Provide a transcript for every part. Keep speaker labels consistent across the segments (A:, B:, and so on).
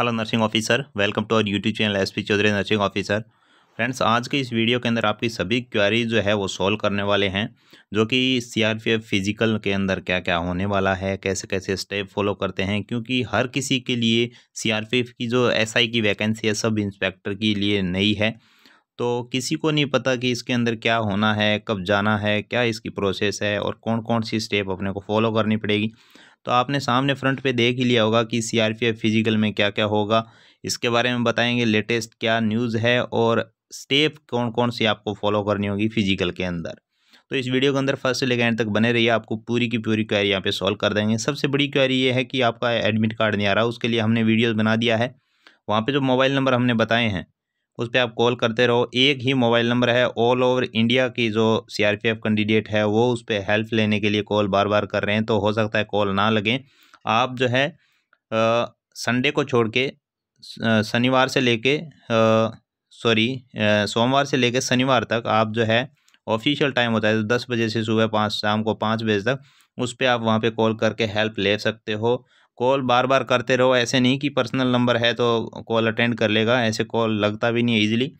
A: hello nursing officer welcome to our YouTube channel S P Chaudhary nursing officer friends आज के इस video के अंदर आपकी सभी क्वारी जो है वो सॉल्व करने वाले हैं जो कि सीआरपीएफ फिजिकल के अंदर क्या क्या होने वाला है कैसे कैसे स्टेप फॉलो करते हैं क्योंकि हर किसी के लिए सीआरपीएफ की जो एसआई की वैकेंसी है सब इंस्पेक्टर के लिए नई है तो किसी को नहीं पता कि इसके अंदर क्या होना है कब जाना है क्या इसकी प्रोसेस है और कौन कौन सी स्टेप अपने को फॉलो करनी पड़ेगी तो आपने सामने फ्रंट पे देख ही लिया होगा कि एफ फिजिकल में क्या क्या होगा इसके बारे में बताएंगे लेटेस्ट क्या न्यूज़ है और स्टेप कौन कौन सी आपको फॉलो करनी होगी फिजिकल के अंदर तो इस वीडियो के अंदर फर्स्ट से लेकर एंड तक बने रहिए आपको पूरी की पूरी क्वारी यहाँ पे सॉल्व कर देंगे सबसे बड़ी क्वारी ये है कि आपका एडमिट कार्ड नहीं आ रहा उसके लिए हमने वीडियोज़ बना दिया है वहाँ पर जो मोबाइल नंबर हमने बताए हैं उस पर आप कॉल करते रहो एक ही मोबाइल नंबर है ऑल ओवर इंडिया की जो सीआरपीएफ कैंडिडेट है वो उस पर हेल्प लेने के लिए कॉल बार बार कर रहे हैं तो हो सकता है कॉल ना लगें आप जो है संडे को छोड़ के शनिवार से लेके सॉरी सोमवार से लेके शनिवार तक आप जो है ऑफिशियल टाइम होता है तो दस बजे से सुबह पाँच शाम को पाँच बजे तक उस पर आप वहाँ पर कॉल करके हेल्प ले सकते हो कॉल बार बार करते रहो ऐसे नहीं कि पर्सनल नंबर है तो कॉल अटेंड कर लेगा ऐसे कॉल लगता भी नहीं है ईजिली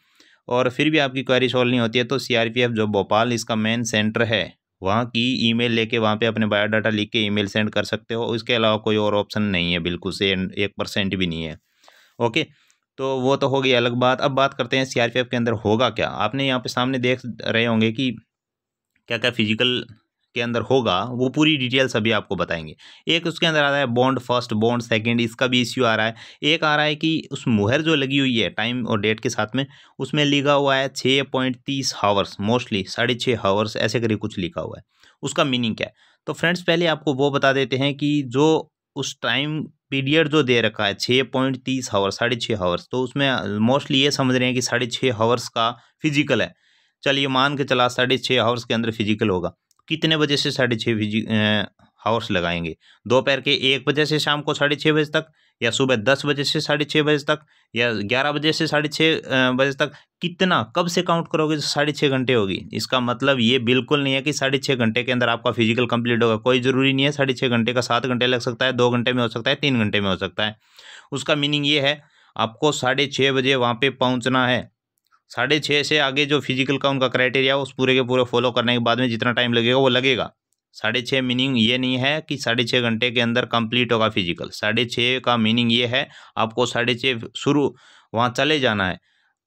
A: और फिर भी आपकी क्वेरी सॉल्व नहीं होती है तो सीआरपीएफ जो भोपाल इसका मेन सेंटर है वहाँ की ईमेल लेके वहाँ पे अपने बायोडाटा लिख के ईमेल सेंड कर सकते हो इसके अलावा कोई और ऑप्शन नहीं है बिल्कुल से एक परसेंट भी नहीं है ओके तो वो तो होगी अलग बात अब बात करते हैं एफ के अंदर होगा क्या आपने यहाँ पे सामने देख रहे होंगे कि क्या क्या फिजिकल के अंदर होगा वो पूरी डिटेल्स अभी आपको बताएंगे एक उसके अंदर आ रहा है बॉन्ड फर्स्ट बॉन्ड सेकंड इसका भी इश्यू आ रहा है एक आ रहा है कि उस मुहर जो लगी हुई है टाइम और डेट के साथ में उसमें लिखा हुआ है छः पॉइंट तीस हावर्स मोस्टली साढ़े छः हावर्स ऐसे करके कुछ लिखा हुआ है उसका मीनिंग क्या है तो फ्रेंड्स पहले आपको वो बता देते हैं कि जो उस टाइम पीरियड जो दे रखा है छः पॉइंट तीस हावर साढ़े छः हावर्स तो उसमें मोस्टली ये समझ रहे हैं कि साढ़े छः हावर्स का फिजिकल है चलिए मान के चला साढ़े छः हावर्स के अंदर फिजिकल होगा कितने बजे से साढ़े छः बजे हावर्स लगाएंगे दोपहर के एक बजे से शाम को साढ़े छः बजे तक या सुबह दस बजे से साढ़े छः बजे तक या ग्यारह बजे से साढ़े छः बजे तक कितना कब से काउंट करोगे तो साढ़े छः घंटे होगी इसका मतलब ये बिल्कुल नहीं है कि साढ़े छः घंटे के अंदर आपका फिजिकल कंप्लीट होगा कोई ज़रूरी नहीं है साढ़े छः घंटे का सात घंटे लग सकता है दो घंटे में हो सकता है तीन घंटे में हो सकता है उसका मीनिंग ये है आपको साढ़े छः बजे वहाँ पर पहुँचना है साढ़े छः से आगे जो फिजिकल का उनका क्राइटेरिया उस पूरे के पूरे फॉलो करने के बाद में जितना टाइम लगेगा वो लगेगा साढ़े छः मीनिंग ये नहीं है कि साढ़े छः घंटे के अंदर कंप्लीट होगा फिजिकल साढ़े छः का मीनिंग ये है आपको साढ़े छः शुरू वहाँ चले जाना है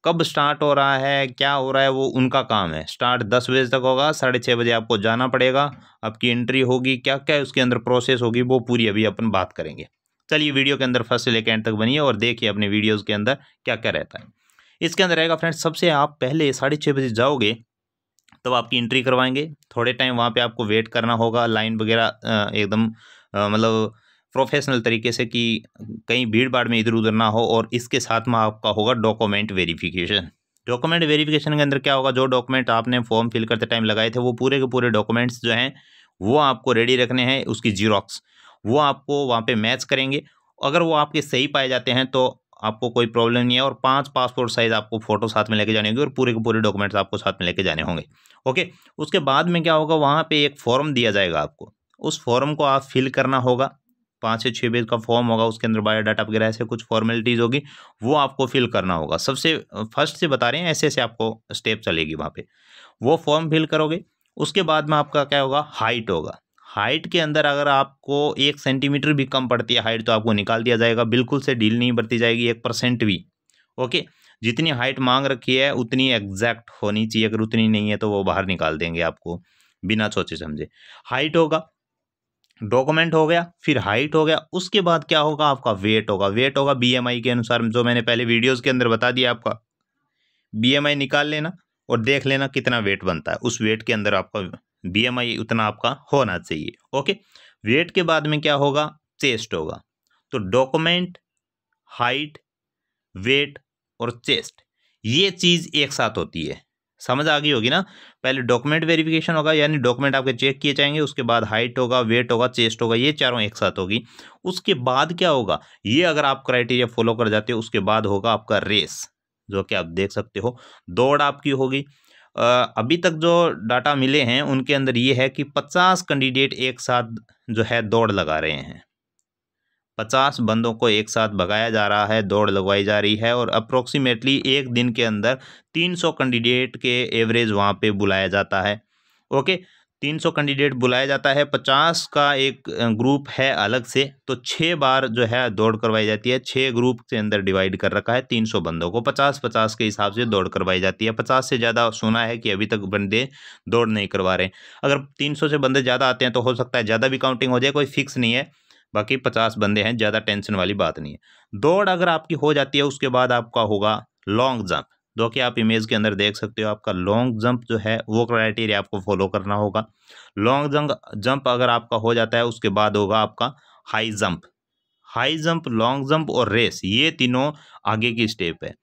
A: कब स्टार्ट हो रहा है क्या हो रहा है वो उनका काम है स्टार्ट दस बजे तक होगा साढ़े छः बजे आपको जाना पड़ेगा आपकी एंट्री होगी क्या क्या उसके अंदर प्रोसेस होगी वो पूरी अभी अपन बात करेंगे चलिए वीडियो के अंदर फर्स्ट से लेकर एंड तक बनिए और देखिए अपने वीडियोज़ के अंदर क्या क्या रहता है इसके अंदर रहेगा फ्रेंड्स सबसे आप पहले साढ़े छः बजे जाओगे तब तो आपकी एंट्री करवाएंगे थोड़े टाइम वहाँ पे आपको वेट करना होगा लाइन वगैरह एकदम मतलब प्रोफेशनल तरीके से कि कहीं भीड़ भाड़ में इधर उधर ना हो और इसके साथ में आपका होगा डॉक्यूमेंट वेरिफिकेशन डॉक्यूमेंट वेरिफिकेशन के अंदर क्या होगा जो डॉक्यूमेंट आपने फॉर्म फिल करते टाइम लगाए थे वो पूरे के पूरे डॉक्यूमेंट्स जो हैं वो आपको रेडी रखने हैं उसकी जीरोक्स वो आपको वहाँ पे मैच करेंगे अगर वो आपके सही पाए जाते हैं तो आपको कोई प्रॉब्लम नहीं है और पांच पासपोर्ट साइज़ आपको फोटो साथ में लेके जाने होंगे और पूरे के पूरे डॉक्यूमेंट्स आपको साथ में लेके जाने होंगे ओके उसके बाद में क्या होगा वहाँ पे एक फॉर्म दिया जाएगा आपको उस फॉर्म को आप फिल करना होगा पाँच से छः पेज का फॉर्म होगा उसके अंदर बायोडाटा वगैरह ऐसे कुछ फॉर्मेलिटीज़ होगी वो आपको फिल करना होगा सबसे फर्स्ट से बता रहे हैं ऐसे ऐसे आपको स्टेप चलेगी वहाँ पर वो फॉर्म फिल करोगे उसके बाद में आपका क्या होगा हाइट होगा हाइट के अंदर अगर आपको एक सेंटीमीटर भी कम पड़ती है हाइट तो आपको निकाल दिया जाएगा बिल्कुल से ढील नहीं बरती जाएगी एक परसेंट भी ओके जितनी हाइट मांग रखी है उतनी एग्जैक्ट होनी चाहिए अगर उतनी नहीं है तो वो बाहर निकाल देंगे आपको बिना सोचे समझे हाइट होगा डॉक्यूमेंट हो गया फिर हाइट हो गया उसके बाद क्या होगा आपका वेट होगा वेट होगा बीएमआई के अनुसार जो मैंने पहले वीडियोस के अंदर बता दिया आपका बीएमआई निकाल लेना और देख लेना कितना वेट बनता है उस वेट के अंदर आपका बीएमआई उतना आपका होना चाहिए ओके वेट के बाद में क्या होगा चेस्ट होगा तो डॉक्यूमेंट हाइट वेट और चेस्ट ये चीज़ एक साथ होती है समझ आ गई होगी ना पहले डॉक्यूमेंट वेरिफिकेशन होगा यानी डॉक्यूमेंट आपके चेक किए जाएंगे उसके बाद हाइट होगा वेट होगा चेस्ट होगा ये चारों एक साथ होगी उसके बाद क्या होगा ये अगर आप क्राइटेरिया फॉलो कर जाते हो उसके बाद होगा आपका रेस जो कि आप देख सकते हो दौड़ आपकी होगी अभी तक जो डाटा मिले हैं उनके अंदर ये है कि पचास कैंडिडेट एक साथ जो है दौड़ लगा रहे हैं पचास बंदों को एक साथ भगाया जा रहा है दौड़ लगवाई जा रही है और अप्रोक्सीमेटली एक दिन के अंदर तीन सौ कैंडिडेट के एवरेज वहाँ पे बुलाया जाता है ओके तीन सौ कैंडिडेट बुलाया जाता है पचास का एक ग्रुप है अलग से तो छः बार जो है दौड़ करवाई जाती है छः ग्रुप के अंदर डिवाइड कर रखा है तीन सौ बंदों को पचास पचास के हिसाब से दौड़ करवाई जाती है पचास से ज़्यादा सुना है कि अभी तक बंदे दौड़ नहीं करवा रहे अगर तीन सौ से बंदे ज़्यादा आते हैं तो हो सकता है ज़्यादा भी काउंटिंग हो जाए कोई फिक्स नहीं है बाकी पचास बंदे हैं ज़्यादा टेंशन वाली बात नहीं है दौड़ अगर आपकी हो जाती है उसके बाद आपका होगा लॉन्ग जंप दो कि आप इमेज के अंदर देख सकते हो आपका लॉन्ग जंप जो है वो क्राइटेरिया आपको फॉलो करना होगा लॉन्ग जंप जंप अगर आपका हो जाता है उसके बाद होगा आपका high jump high jump long jump और रेस ये तीनों आगे की स्टेप है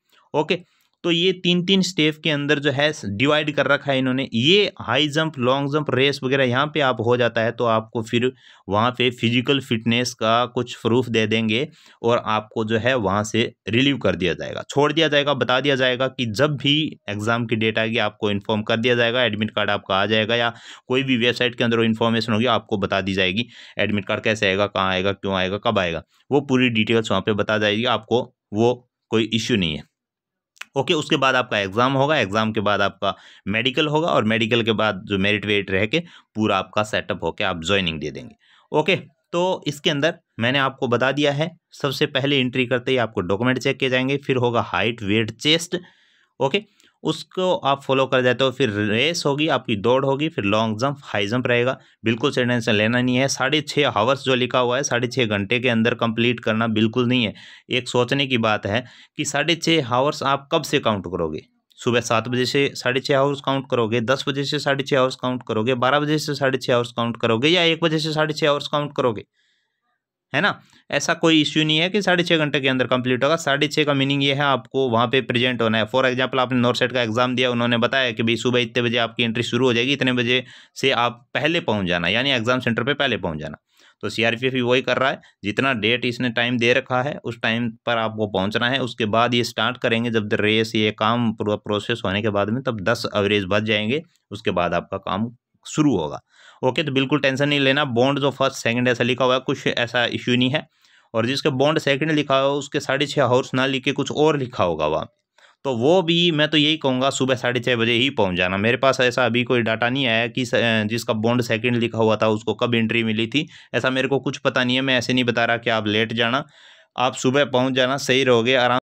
A: ओके तो ये तीन तीन स्टेप के अंदर जो है डिवाइड कर रखा है इन्होंने ये high jump long jump race वगैरह यहाँ पे आप हो जाता है तो आपको फिर वहाँ पे फिजिकल फिटनेस का कुछ प्रूफ दे देंगे और आपको जो है वहाँ से रिलीव कर दिया जाएगा छोड़ दिया जाएगा बता दिया जाएगा कि जब भी एग्ज़ाम की डेट आएगी आपको इन्फॉर्म कर दिया जाएगा एडमिट कार्ड आपका आ जाएगा या कोई भी वेबसाइट के अंदर इन्फॉर्मेशन होगी आपको बता दी जाएगी एडमिट कार्ड कैसे आएगा कहाँ आएगा क्यों आएगा कब आएगा वो पूरी डिटेल्स वहाँ पर बता जाएगी आपको वो कोई इश्यू नहीं है ओके उसके बाद आपका एग्ज़ाम होगा एग्ज़ाम के बाद आपका मेडिकल होगा और मेडिकल के बाद जो मेरिट वेट रह के पूरा आपका सेटअप होकर आप ज्वाइनिंग दे देंगे ओके तो इसके अंदर मैंने आपको बता दिया है सबसे पहले एंट्री करते ही आपको डॉक्यूमेंट चेक किए जाएंगे फिर होगा हाइट वेट चेस्ट ओके उसको आप फॉलो कर जाते हो फिर रेस होगी आपकी दौड़ होगी फिर लॉन्ग जंप हाई जंप रहेगा बिल्कुल से टेंशन लेना नहीं है साढ़े छः हावर्स जो लिखा हुआ है साढ़े छः घंटे के अंदर कंप्लीट करना बिल्कुल नहीं है एक सोचने की बात है कि साढ़े छः हावर्स आप कब से काउंट करोगे सुबह सात बजे से साढ़े छः आवर्स काउंट करोगे दस बजे से साढ़े छः आवर्स काउंट करोगे बारह बजे से साढ़े छः आवर्स काउंट करोगे या एक बजे से साढ़े छः आवर्स काउंट करोगे है ना ऐसा कोई इश्यू नहीं है कि साढ़े छः घंटे के अंदर कंप्लीट होगा साढ़े छः का मीनिंग ये है आपको वहाँ पे प्रेजेंट होना है फॉर एग्जांपल आपने नॉर्सेट का एग्ज़ाम दिया उन्होंने बताया कि भाई सुबह इतने बजे आपकी एंट्री शुरू हो जाएगी इतने बजे से आप पहले पहुँच जाना यानी एग्ज़ाम सेंटर पर पहले पहुँच जाना तो सी आर पी एफ भी वही कर रहा है जितना डेट इसने टाइम दे रखा है उस टाइम पर आपको पहुँचना है उसके बाद ये स्टार्ट करेंगे जब रेस ये काम पूरा प्रोसेस होने के बाद में तब दस एवरेज बच जाएंगे उसके बाद आपका काम शुरू होगा ओके तो बिल्कुल टेंशन नहीं लेना बॉन्ड जो फर्स्ट सेकंड ऐसा लिखा हुआ है कुछ ऐसा इश्यू नहीं है और जिसके बॉन्ड सेकंड लिखा हुआ उसके साढ़े छः हाउस ना लिख के कुछ और लिखा होगा वहाँ तो वो भी मैं तो यही कहूँगा सुबह साढ़े छः बजे ही पहुँच जाना मेरे पास ऐसा अभी कोई डाटा नहीं आया कि जिसका बॉन्ड सेकेंड लिखा हुआ था उसको कब एंट्री मिली थी ऐसा मेरे को कुछ पता नहीं है मैं ऐसे नहीं बता रहा कि आप लेट जाना आप सुबह पहुँच जाना सही रहोगे आराम